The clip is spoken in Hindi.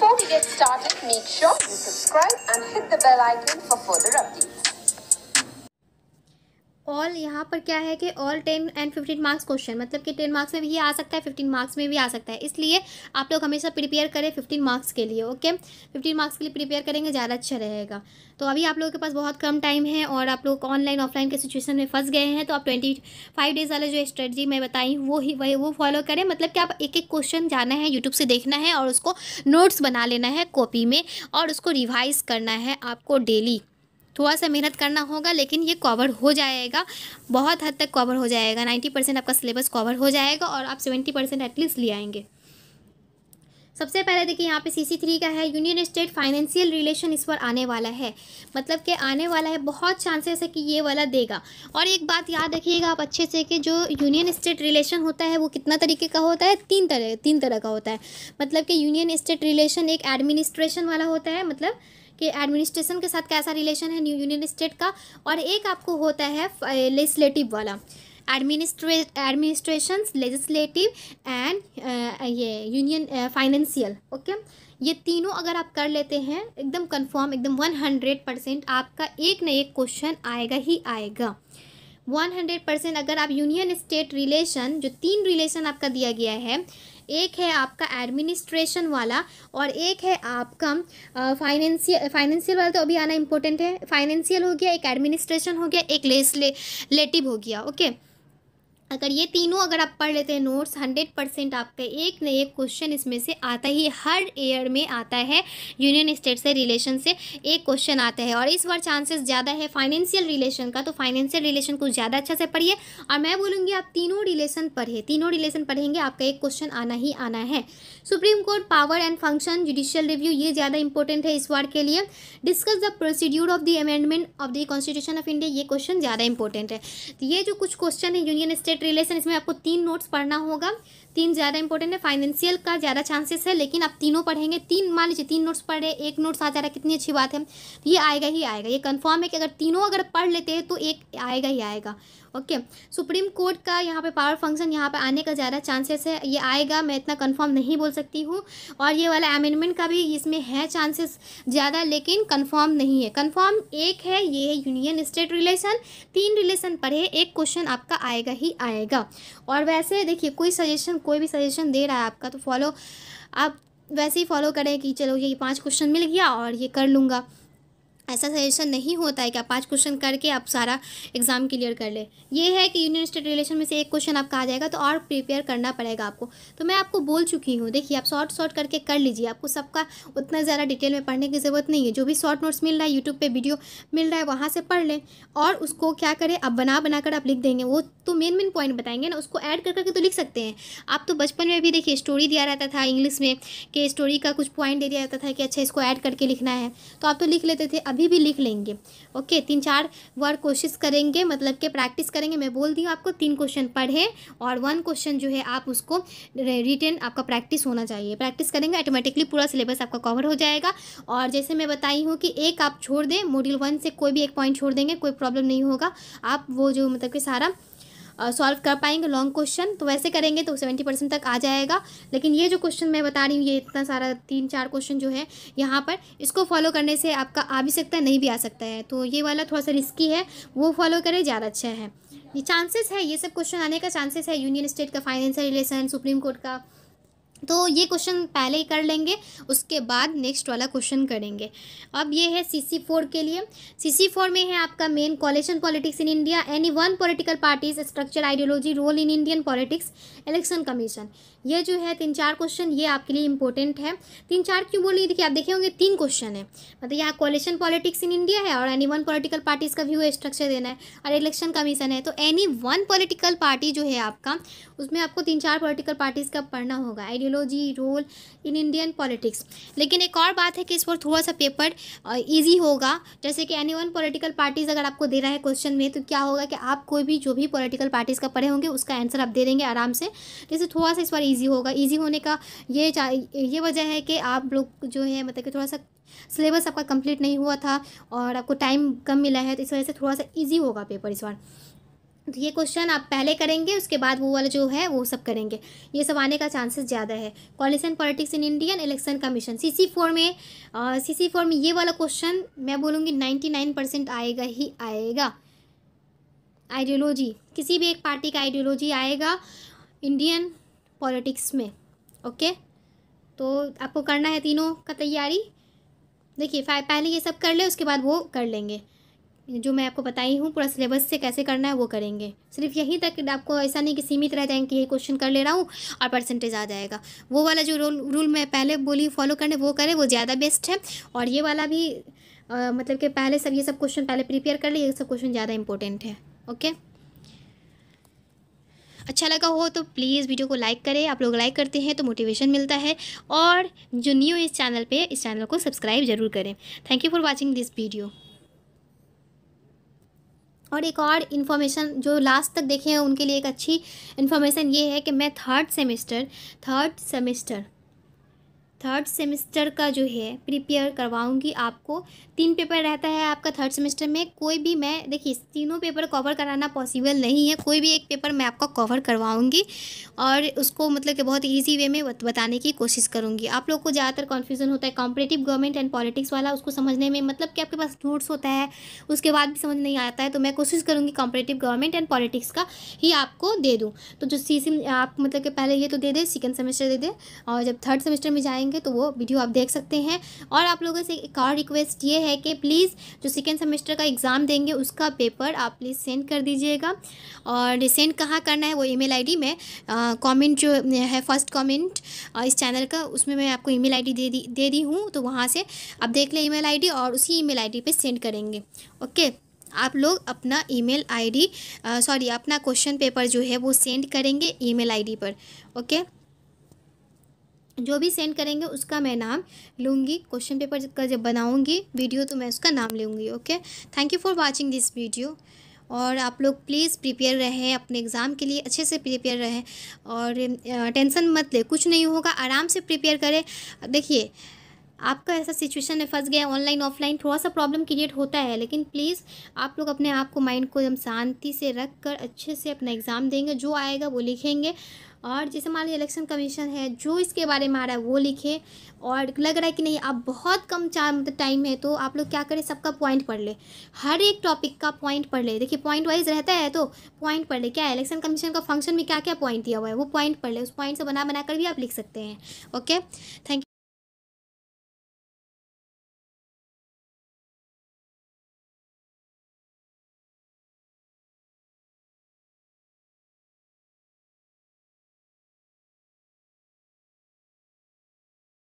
Before we get started, make sure you subscribe and hit the bell icon for further updates. All यहाँ पर क्या है कि all ten and fifteen marks question मतलब कि टेन मार्क्स में भी आ सकता है फिफ्टीन मार्क्स में भी आ सकता है इसलिए आप लोग हमेशा प्रिपेयर करें फिफ्टीन मार्क्स के लिए ओके फिफ्टीन मार्क्स के लिए प्रिपेयर करेंगे ज़्यादा अच्छा रहेगा तो अभी आप लोगों के पास बहुत कम टाइम है और आप लोग ऑनलाइन ऑफलाइन के सिचुएशन में फंस गए हैं तो आप ट्वेंटी फाइव डेज़ वाले जो स्ट्रेटजी मैं बताई वो ही वही वो फॉलो करें मतलब कि आप एक एक क्वेश्चन जाना है यूट्यूब से देखना है और उसको नोट्स बना लेना है कॉपी में और उसको रिवाइज़ करना है आपको डेली थोड़ा सा मेहनत करना होगा लेकिन ये कवर हो जाएगा बहुत हद तक कवर हो जाएगा नाइन्टी परसेंट आपका सिलेबस कवर हो जाएगा और आप सेवेंटी परसेंट एटलीस्ट ले आएंगे सबसे पहले देखिए यहाँ पे सी थ्री का है यूनियन स्टेट फाइनेंशियल रिलेशन इस पर आने वाला है मतलब कि आने वाला है बहुत चांसेस है कि ये वाला देगा और एक बात याद रखिएगा आप अच्छे से कि जो यूनियन स्टेट रिलेशन होता है वो कितना तरीके का होता है तीन तरह तीन तरह का होता है मतलब कि यूनियन स्टेट रिलेशन एक एडमिनिस्ट्रेशन वाला होता है मतलब कि एडमिनिस्ट्रेशन के साथ कैसा रिलेशन है न्यू यूनियन स्टेट का और एक आपको होता है लेजिस्लेटिव वाला एडमिनिस्ट्रे एडमिनिस्ट्रेशन लेजिस्लेटिव एंड ये यूनियन फाइनेंशियल ओके ये तीनों अगर आप कर लेते हैं एकदम कंफर्म एकदम वन हंड्रेड परसेंट आपका एक न एक क्वेश्चन आएगा ही आएगा वन हंड्रेड परसेंट अगर आप यूनियन स्टेट रिलेशन जो तीन रिलेशन आपका दिया गया है एक है आपका एडमिनिस्ट्रेशन वाला और एक है आपका फाइनेंशियल फाइनेंशियल वाला तो अभी आना इम्पोर्टेंट है फाइनेंशियल हो गया एक एडमिनिस्ट्रेशन हो गया एक लेसलेटिव हो गया ओके okay? अगर ये तीनों अगर आप पढ़ लेते हैं नोट्स हंड्रेड परसेंट आपका एक न एक क्वेश्चन इसमें से आता ही हर ईयर में आता है यूनियन स्टेट से रिलेशन से एक क्वेश्चन आता है और इस बार चांसेस ज़्यादा है फाइनेंशियल रिलेशन का तो फाइनेंशियल रिलेशन को ज़्यादा अच्छा से पढ़िए और मैं बोलूँगी आप तीनों रिलेशन पढ़े तीनों रिलेशन पढ़ेंगे आपका एक क्वेश्चन आना ही आना है supreme court power and function judicial review ये ज़्यादा इंपॉर्टेंट है इस बार के लिए discuss the procedure of the amendment of the constitution of India ये क्वेश्चन ज़्यादा इंपॉर्टेंट है तो ये जो कुछ क्वेश्चन है यूनियन स्टेट रिलेशन इसमें आपको तीन नोट्स पढ़ना होगा तीन ज़्यादा इंपॉर्टेंट है फाइनेंशियल का ज़्यादा चांसेस है लेकिन आप तीनों पढ़ेंगे तीन मान लीजिए तीन नोट्स पढ़ रहे एक नोट्स आ जा रहा है कितनी अच्छी बात है ये आएगा ही आएगा ये कन्फर्म है कि अगर तीनों अगर पढ़ लेते हैं तो एक आएगा ही आएगा ओके सुप्रीम कोर्ट का यहाँ पे पावर फंक्शन यहाँ पे आने का ज़्यादा चांसेस है ये आएगा मैं इतना कंफर्म नहीं बोल सकती हूँ और ये वाला अमेंडमेंट का भी इसमें है चांसेस ज़्यादा लेकिन कंफर्म नहीं है कंफर्म एक है ये है यूनियन स्टेट रिलेशन तीन रिलेशन पढ़े एक क्वेश्चन आपका आएगा ही आएगा और वैसे देखिए कोई सजेशन कोई भी सजेशन दे रहा है आपका तो फॉलो आप वैसे ही फॉलो करें कि चलो ये पांच क्वेश्चन मिल गया और ये कर लूँगा ऐसा सजेशन नहीं होता है कि आप पाँच क्वेश्चन करके आप सारा एग्ज़ाम क्लियर कर ले ये है कि यूनियन स्टेट रिलेशन में से एक क्वेश्चन आपका आ जाएगा तो और प्रिपेयर करना पड़ेगा आपको तो मैं आपको बोल चुकी हूँ देखिए आप शॉर्ट शॉर्ट करके कर लीजिए आपको सबका उतना ज़्यादा डिटेल में पढ़ने की ज़रूरत नहीं है जो भी शॉर्ट नोट्स मिल रहा है यूट्यूब पर वीडियो मिल रहा है वहाँ से पढ़ लें और उसको क्या करें आप बना बना कर आप लिख देंगे वो तो मेन मेन पॉइंट बताएंगे ना उसको ऐड कर करके तो लिख सकते हैं आप तो बचपन में भी देखिए स्टोरी दिया रहता था इंग्लिश में कि स्टोरी का कुछ पॉइंट दे दिया जाता था कि अच्छा इसको ऐड करके लिखना है तो आप तो लिख लेते थे अभी अभी भी लिख लेंगे ओके तीन चार बार कोशिश करेंगे मतलब कि प्रैक्टिस करेंगे मैं बोल दी हूँ आपको तीन क्वेश्चन पढ़ें और वन क्वेश्चन जो है आप उसको रिटर्न आपका प्रैक्टिस होना चाहिए प्रैक्टिस करेंगे ऑटोमेटिकली पूरा सिलेबस आपका कवर हो जाएगा और जैसे मैं बताई हूँ कि एक आप छोड़ दें मॉड्यूल वन से कोई भी एक पॉइंट छोड़ देंगे कोई प्रॉब्लम नहीं होगा आप वो जो मतलब कि सारा सॉल्व कर पाएंगे लॉन्ग क्वेश्चन तो वैसे करेंगे तो सेवेंटी परसेंट तक आ जाएगा लेकिन ये जो क्वेश्चन मैं बता रही हूँ ये इतना सारा तीन चार क्वेश्चन जो है यहाँ पर इसको फॉलो करने से आपका आ भी सकता है नहीं भी आ सकता है तो ये वाला थोड़ा सा रिस्की है वो फॉलो करें ज़्यादा अच्छा है ये चांसेस है ये सब क्वेश्चन आने का चांसेस है यूनियन स्टेट का फाइनेंशियल रिलेशन सुप्रीम कोर्ट का तो ये क्वेश्चन पहले ही कर लेंगे उसके बाद नेक्स्ट वाला क्वेश्चन करेंगे अब ये है सी सी फोर के लिए सी सी फोर में है आपका main coalition politics in India any one political parties structure ideology role in Indian politics election commission ये जो है तीन चार क्वेश्चन ये आपके लिए इंपॉर्टेंट है तीन चार क्यों बोल रही देखिए आप देखे होंगे तीन क्वेश्चन है मतलब यहाँ कॉलेशन पॉलिटिक्स इन इंडिया है और एनी वन पॉलिटिकल पार्टीज़ का व्यू स्ट्रक्चर देना है और इलेक्शन कमीशन है तो एनी वन पॉलिटिकल पार्टी जो है आपका उसमें आपको तीन चार पॉलिटिकल पार्टीज़ का पढ़ना होगा ideo ideology role in Indian politics लेकिन एक और बात है कि इस पर थोड़ा सा पेपर ईजी होगा जैसे कि एनी वन पोलिटिकल पार्टीज़ अगर आपको दे रहा है क्वेश्चन में तो क्या होगा कि आप कोई भी जो भी पोलिटिकल पार्टीज़ का पढ़े होंगे उसका आंसर आप दे देंगे आराम से जैसे थोड़ा सा इस बार ईजी होगा ईजी होने का ये ये वजह है कि आप लोग जो है मतलब कि थोड़ा सा सिलेबस आपका कंप्लीट नहीं हुआ था और आपको टाइम कम मिला है तो इस वजह से थोड़ा सा ईजी होगा पेपर इस बार तो ये क्वेश्चन आप पहले करेंगे उसके बाद वो वाला जो है वो सब करेंगे ये सब आने का चांसेस ज़्यादा है coalition politics in Indian election commission C C four में सी सी फोर में ये वाला क्वेश्चन मैं बोलूँगी नाइन्टी नाइन परसेंट आएगा ही आएगा आइडियोलॉजी किसी भी एक पार्टी का आइडियोलॉजी आएगा इंडियन पॉलिटिक्स में ओके तो आपको करना है तीनों का तैयारी देखिए पहले ये सब कर ले उसके बाद वो कर लेंगे जो मैं आपको बताई हूँ पूरा सिलेबस से कैसे करना है वो करेंगे सिर्फ यहीं तक आपको ऐसा नहीं कि सीमित रह जाएंगे कि यही क्वेश्चन कर ले रहा हूँ और परसेंटेज आ जाएगा वो वाला जो रूल रूल मैं पहले बोली फॉलो करने वो करें वो ज़्यादा बेस्ट है और ये वाला भी आ, मतलब कि पहले सब ये सब क्वेश्चन पहले प्रिपेयर कर ले ये सब क्वेश्चन ज़्यादा इंपॉर्टेंट है ओके अच्छा लगा हो तो प्लीज़ वीडियो को लाइक करें आप लोग लाइक करते हैं तो मोटिवेशन मिलता है और जो न्यू इस चैनल पे इस चैनल को सब्सक्राइब जरूर करें thank you for watching this video और एक और इन्फॉर्मेशन जो लास्ट तक देखे हैं उनके लिए एक अच्छी इन्फॉर्मेशन ये है कि मैं third semester third semester third semester का जो है प्रिपेयर करवाऊंगी आपको तीन पेपर रहता है आपका थर्ड सेमेस्टर में कोई भी मैं देखिए तीनों पेपर कवर कराना पॉसिबल नहीं है कोई भी एक पेपर मैं आपका कवर करवाऊंगी और उसको मतलब कि बहुत ईजी वे में बताने की कोशिश करूँगी आप लोग को ज़्यादातर कन्फ्यूज़न होता है कॉम्पिटेटिव गवर्नमेंट एंड पॉलिटिक्स वाला उसको समझने में मतलब कि आपके पास नोट्स होता है उसके बाद भी समझ नहीं आता है तो मैं कोशिश करूँगी कॉम्पिटेटिव गवर्नमेंट एंड पॉलिटिक्स का ही आपको दे दूँ तो जो सी आप मतलब कि पहले ये तो दे दें सेकेंड सेमेस्टर दे दें और जब थर्ड सेमेस्टर में जाएंगे करेंगे तो वो वीडियो आप देख सकते हैं और आप लोगों से एक और रिक्वेस्ट ये है कि प्लीज़ जो सेकेंड सेमेस्टर का एग्ज़ाम देंगे उसका पेपर आप प्लीज़ सेंड कर दीजिएगा और सेंड कहाँ करना है वो आई डी में कॉमेंट जो है फर्स्ट कॉमेंट इस चैनल का उसमें मैं आपको ई मेल दे दी दे दी हूँ तो वहाँ से आप देख लें आई डी और उसी आई डी पर सेंड करेंगे ओके आप लोग अपना ईमेल आईडी सॉरी अपना क्वेश्चन पेपर जो है वो सेंड करेंगे ईमेल आईडी पर ओके जो भी सेंड करेंगे उसका मैं नाम लूँगी क्वेश्चन पेपर का जब बनाऊँगी वीडियो तो मैं उसका नाम लूँगी okay thank you for watching this video और आप लोग प्लीज़ प्रिपेयर रहें अपने एग्ज़ाम के लिए अच्छे से प्रिपेयर रहें और टेंशन मत ले कुछ नहीं होगा आराम से प्रिपेयर करें देखिए आपका ऐसा सिचुएशन में फंस गया ऑनलाइन ऑफलाइन थोड़ा सा प्रॉब्लम क्रिएट होता है लेकिन प्लीज़ आप लोग अपने आप को माइंड को एकदम शांति से रख कर अच्छे से अपना एग्ज़ाम देंगे जो आएगा वो लिखेंगे और जैसे मान लीजिए इलेक्शन कमीशन है जो इसके बारे में आ रहा है वो लिखे और लग रहा है कि नहीं अब बहुत कम चार मतलब टाइम है तो आप लोग क्या करें सबका पॉइंट पढ़ ले हर एक टॉपिक का पॉइंट पढ़ ले देखिए पॉइंट वाइज रहता है तो पॉइंट पढ़ ले क्या है इलेक्शन कमीशन का फंक्शन में क्या क्या पॉइंट दिया हुआ है वो पॉइंट पढ़ ले उस पॉइंट से बना बना कर भी आप लिख सकते हैं ओके थैंक यू